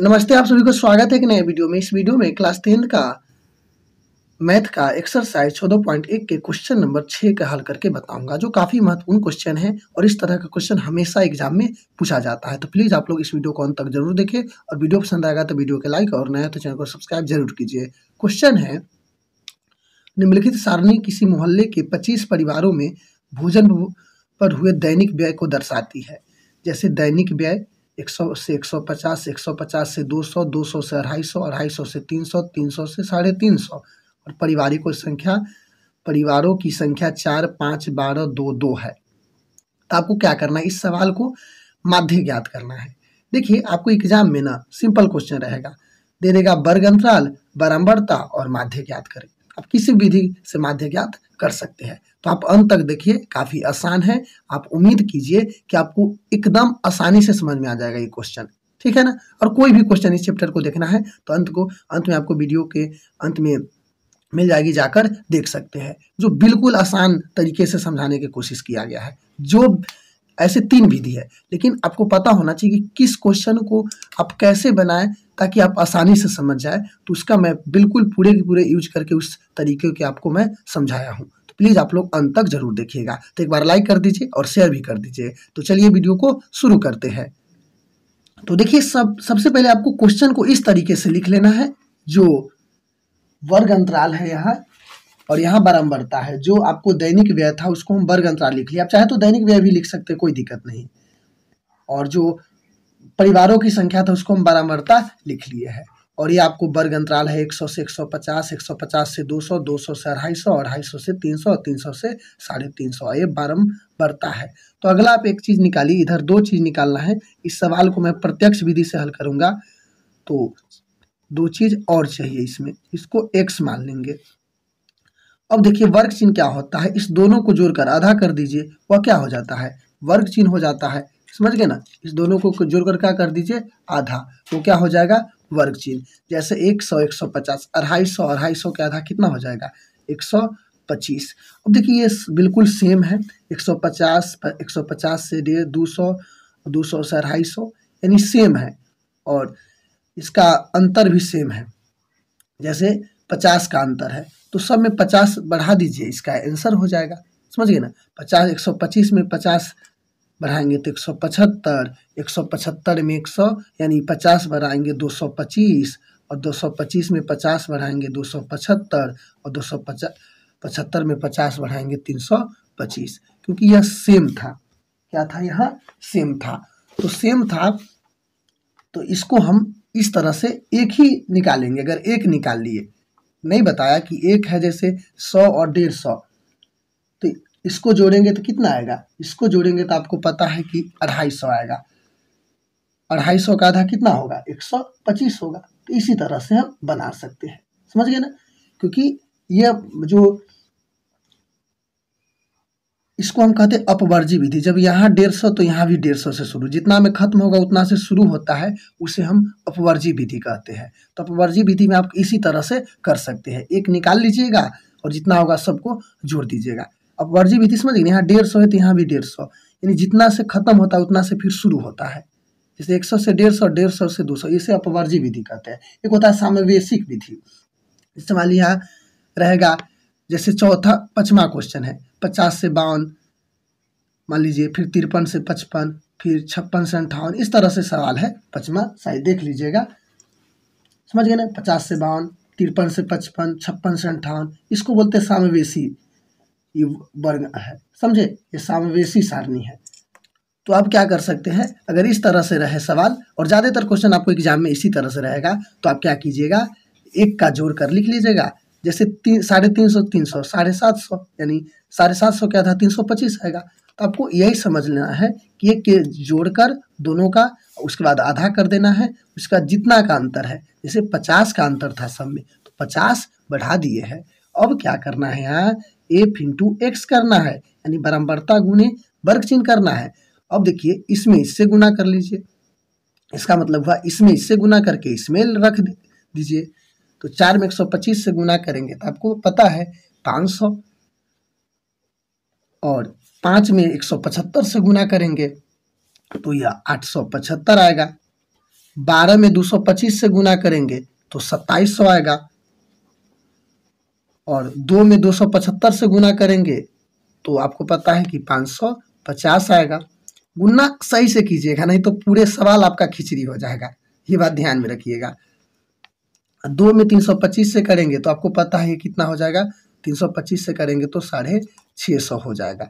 नमस्ते आप सभी को स्वागत है एक नए वीडियो में इस वीडियो में क्लास टेन का मैथ का एक्सरसाइज चौदह पॉइंट एक के क्वेश्चन नंबर छः का हल करके बताऊंगा जो काफ़ी महत्वपूर्ण क्वेश्चन है और इस तरह का क्वेश्चन हमेशा एग्जाम में पूछा जाता है तो प्लीज़ आप लोग इस वीडियो को अंत तक जरूर देखें और वीडियो पसंद आएगा तो वीडियो के लाइक और नया तो चैनल को सब्सक्राइब जरूर कीजिए क्वेश्चन है निम्नलिखित सारणी किसी मोहल्ले के पच्चीस परिवारों में भोजन पर हुए दैनिक व्यय को दर्शाती है जैसे दैनिक व्यय एक सौ से एक सौ पचास एक सौ पचास से दो सौ दो सौ से अढ़ाई सौ अढ़ाई सौ से तीन सौ तीन सौ से साढ़े तीन सौ और पारिवारिकों की संख्या परिवारों की संख्या चार पाँच बारह दो दो है तो आपको क्या करना है इस सवाल को माध्य ज्ञात करना है देखिए आपको एग्जाम में ना सिंपल क्वेश्चन रहेगा दे देगा वर्ग अंतराल बरम्बरता और माध्य ज्ञात करें आप किसी विधि से माध्य ज्ञात कर सकते हैं तो आप अंत तक देखिए काफ़ी आसान है आप उम्मीद कीजिए कि आपको एकदम आसानी से समझ में आ जाएगा ये क्वेश्चन ठीक है ना और कोई भी क्वेश्चन इस चैप्टर को देखना है तो अंत को अंत में आपको वीडियो के अंत में मिल जाएगी जाकर देख सकते हैं जो बिल्कुल आसान तरीके से समझाने की कोशिश किया गया है जो ऐसे तीन विधि है लेकिन आपको पता होना चाहिए कि किस क्वेश्चन को आप कैसे बनाएं ताकि आप आसानी से समझ जाए तो उसका मैं बिल्कुल पूरे के पूरे यूज करके उस तरीके के आपको मैं समझाया हूँ प्लीज़ आप लोग अंत तक जरूर देखिएगा तो एक बार लाइक कर दीजिए और शेयर भी कर दीजिए तो चलिए वीडियो को शुरू करते हैं तो देखिए सब सबसे पहले आपको क्वेश्चन को इस तरीके से लिख लेना है जो वर्ग अंतराल है यहाँ और यहाँ बारम्बरता है जो आपको दैनिक व्यय था उसको हम वर्ग अंतराल लिख लिया आप चाहे तो दैनिक व्यय भी लिख सकते कोई दिक्कत नहीं और जो परिवारों की संख्या था उसको हम बारम्बरता लिख लिए है और ये आपको वर्ग अंतराल है 100 से 150 150 से 200 200 से अढ़ाई सौ अढ़ाई सौ से 300 और 300 से साढ़े तीन सौ ये बढ़ता है तो अगला आप एक चीज़ निकालिए इधर दो चीज़ निकालना है इस सवाल को मैं प्रत्यक्ष विधि से हल करूँगा तो दो चीज़ और चाहिए इसमें इसको एक्स मान लेंगे अब देखिए वर्ग चिन्ह क्या होता है इस दोनों को जोड़कर आधा कर दीजिए वह क्या हो जाता है वर्ग चिन्ह हो जाता है समझ गए ना इस दोनों को जोड़कर क्या कर दीजिए आधा वो तो क्या हो जाएगा वर्ग चिन्ह जैसे एक सौ एक सौ पचास अढ़ाई सौ अढ़ाई सौ के आधा कितना हो जाएगा एक सौ पच्चीस अब देखिए ये बिल्कुल सेम है एक सौ पचास एक सौ पचास से डेढ़ दो सौ दो सौ से अढ़ाई सौ यानी सेम है और इसका अंतर भी सेम है जैसे पचास का अंतर है तो सब में पचास बढ़ा दीजिए इसका आंसर हो जाएगा समझिए ना पचास एक सौ पच्चीस में पचास बढ़ाएंगे तो एक सौ पचहत्तर एक सौ पचहत्तर में एक सौ यानी पचास बढ़ाएंगे दो सौ पच्चीस और दो सौ पच्चीस में पचास बढ़ाएंगे दो सौ पचहत्तर और दो सौ पचहत्तर में पचास बढ़ाएंगे तीन सौ पच्चीस क्योंकि यह सेम था क्या था यह सेम था तो सेम था तो इसको हम इस तरह से एक ही निकालेंगे अगर एक निकाल लिए नहीं बताया कि एक है जैसे सौ और डेढ़ सौ तो इसको जोड़ेंगे तो कितना आएगा इसको जोड़ेंगे तो आपको पता है कि अढ़ाई सौ आएगा अढ़ाई सौ का आधा कितना होगा एक सौ पच्चीस होगा तो इसी तरह से हम बना सकते हैं समझ गए ना क्योंकि यह जो इसको हम कहते हैं अपवर्जी विधि जब यहाँ डेढ़ सौ तो यहाँ भी डेढ़ सौ से शुरू जितना में खत्म होगा उतना से शुरू होता है उसे हम अपवर्जी विधि कहते हैं तो अपवर्जी विधि में आप इसी तरह से कर सकते हैं एक निकाल लीजिएगा और जितना होगा सबको जोड़ दीजिएगा अब वर्जी विधि समझ गए यहाँ डेढ़ सौ है तो यहाँ भी डेढ़ सौ यानी जितना से खत्म होता है उतना से फिर शुरू होता है जैसे एक सौ से डेढ़ सौ डेढ़ सौ से दो सौ इसे अपवर्जी विधि कहते हैं एक होता है सामवेशिक विधि इस मान यहाँ रहेगा जैसे चौथा पचवा क्वेश्चन है पचास से बावन मान लीजिए फिर तिरपन से पचपन फिर छप्पन से अंठावन इस तरह से सवाल है पचवा शायद देख लीजिएगा समझ गए ना पचास से बावन तिरपन से पचपन छप्पन से अंठावन इसको बोलते हैं सामवेशी ये वर्ग है समझे ये सामवेशी सारणी है तो आप क्या कर सकते हैं अगर इस तरह से रहे सवाल और ज़्यादातर क्वेश्चन आपको एग्जाम में इसी तरह से रहेगा तो आप क्या कीजिएगा एक का जोड़ कर लिख लीजिएगा जैसे तीन साढ़े तीन सौ तीन सौ साढ़े सात सौ यानी साढ़े सात सौ क्या था तीन सौ पच्चीस आएगा तो आपको यही समझ लेना है कि एक के जोड़ कर दोनों का उसके बाद आधा कर देना है उसका जितना का अंतर है जैसे पचास का अंतर था सब में तो पचास बढ़ा दिए है अब क्या करना है यहाँ एफ इंटू एक्स करना है यानी बराबरता गुने वर्ग चिन्ह करना है अब देखिए इसमें इससे गुना कर लीजिए इसका मतलब हुआ इसमें इससे गुना करके इसमें रख दीजिए तो चार में एक सौ पच्चीस से गुना करेंगे तो आपको पता है पाँच सौ और पाँच में एक सौ पचहत्तर से गुना करेंगे तो यह आठ सौ पचहत्तर आएगा बारह में दो सौ पच्चीस से गुना करेंगे तो सत्ताईस सौ आएगा और दो में दो सौ पचहत्तर से गुना करेंगे तो आपको पता है कि पाँच सौ पचास आएगा गुना सही से कीजिएगा नहीं तो पूरे सवाल आपका खिचड़ी हो जाएगा ये बात ध्यान में रखिएगा दो में तीन सौ पच्चीस से करेंगे तो आपको पता है कितना हो जाएगा तीन सौ पच्चीस से करेंगे तो साढ़े छः सौ हो जाएगा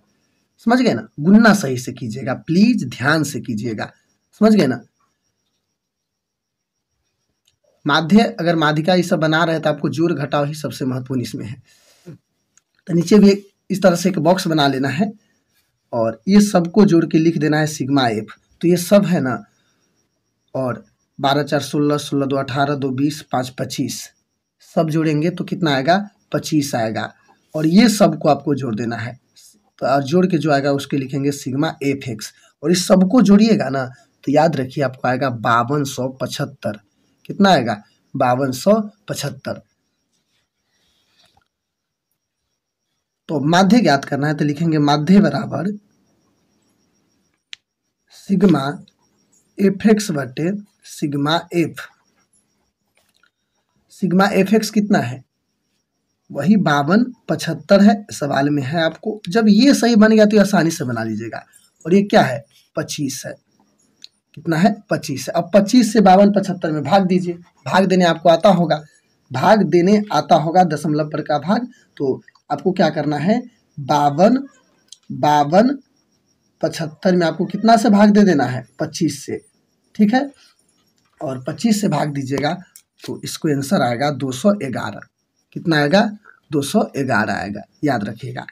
समझ गए ना गुना सही से कीजिएगा प्लीज ध्यान से कीजिएगा समझ गए ना माध्य अगर माध्यिका ये सब बना रहे हैं तो आपको जोड़ घटाव ही सबसे महत्वपूर्ण इसमें है तो नीचे भी इस तरह से एक बॉक्स बना लेना है और ये सबको जोड़ के लिख देना है सिग्मा एफ तो ये सब है ना और बारह चार सोलह सोलह दो अठारह दो बीस पाँच पच्चीस सब जोड़ेंगे तो कितना आएगा पच्चीस आएगा और ये सब को आपको जोड़ देना है तो जोड़ के जो आएगा उसके लिखेंगे सिग्मा एफ एक्स और इस सबको जोड़िएगा ना तो याद रखिए आपको आएगा बावन सौ पचहत्तर कितना आएगा बावन सौ पचहत्तर तो माध्य ज्ञात करना है तो लिखेंगे माध्य बराबर सिग्मा एफ एक्स बटे sigma F sigma F X कितना है वही बावन पचहत्तर है सवाल में है आपको जब ये सही बन गया तो आसानी से बना लीजिएगा और ये क्या है पच्चीस है कितना है पच्चीस अब पच्चीस से बावन पचहत्तर में भाग दीजिए भाग देने आपको आता होगा भाग देने आता होगा दशमलव पर का भाग तो आपको क्या करना है बावन बावन पचहत्तर में आपको कितना से भाग दे देना है पच्चीस से ठीक है और पच्चीस से भाग दीजिएगा तो इसको आंसर आएगा दो सौ ग्यारह कितना आएगा दो सौ ग्यारह आएगा याद रखिएगा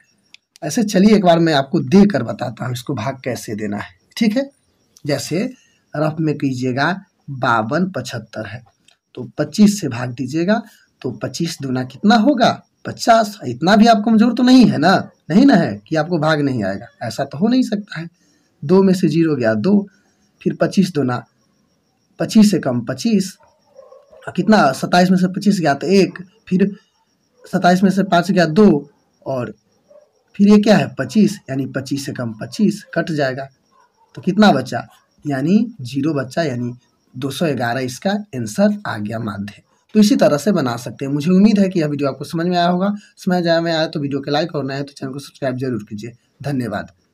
ऐसे चलिए एक बार मैं आपको देकर बताता हूँ इसको भाग कैसे देना है ठीक है जैसे रफ में कीजिएगा बावन पचहत्तर है तो पच्चीस से भाग दीजिएगा तो पच्चीस दुना कितना होगा पचास इतना भी आप कमज़ोर तो नहीं है ना नहीं ना है कि आपको भाग नहीं आएगा ऐसा तो हो नहीं सकता है दो में से जीरो गया दो फिर पच्चीस दुना पच्चीस से कम पच्चीस कितना सत्ताईस में से पच्चीस गया तो एक फिर सत्ताईस में से पाँच गया दो और फिर ये क्या है पच्चीस यानी पच्चीस से कम पच्चीस कट जाएगा तो कितना बचा यानी जीरो बच्चा यानी दो सौ ग्यारह इसका आंसर आ गया माध्य तो इसी तरह से बना सकते हैं मुझे उम्मीद है कि यह वीडियो आपको समझ में आया होगा समझ में आया तो वीडियो को लाइक और नया तो चैनल को सब्सक्राइब जरूर कीजिए धन्यवाद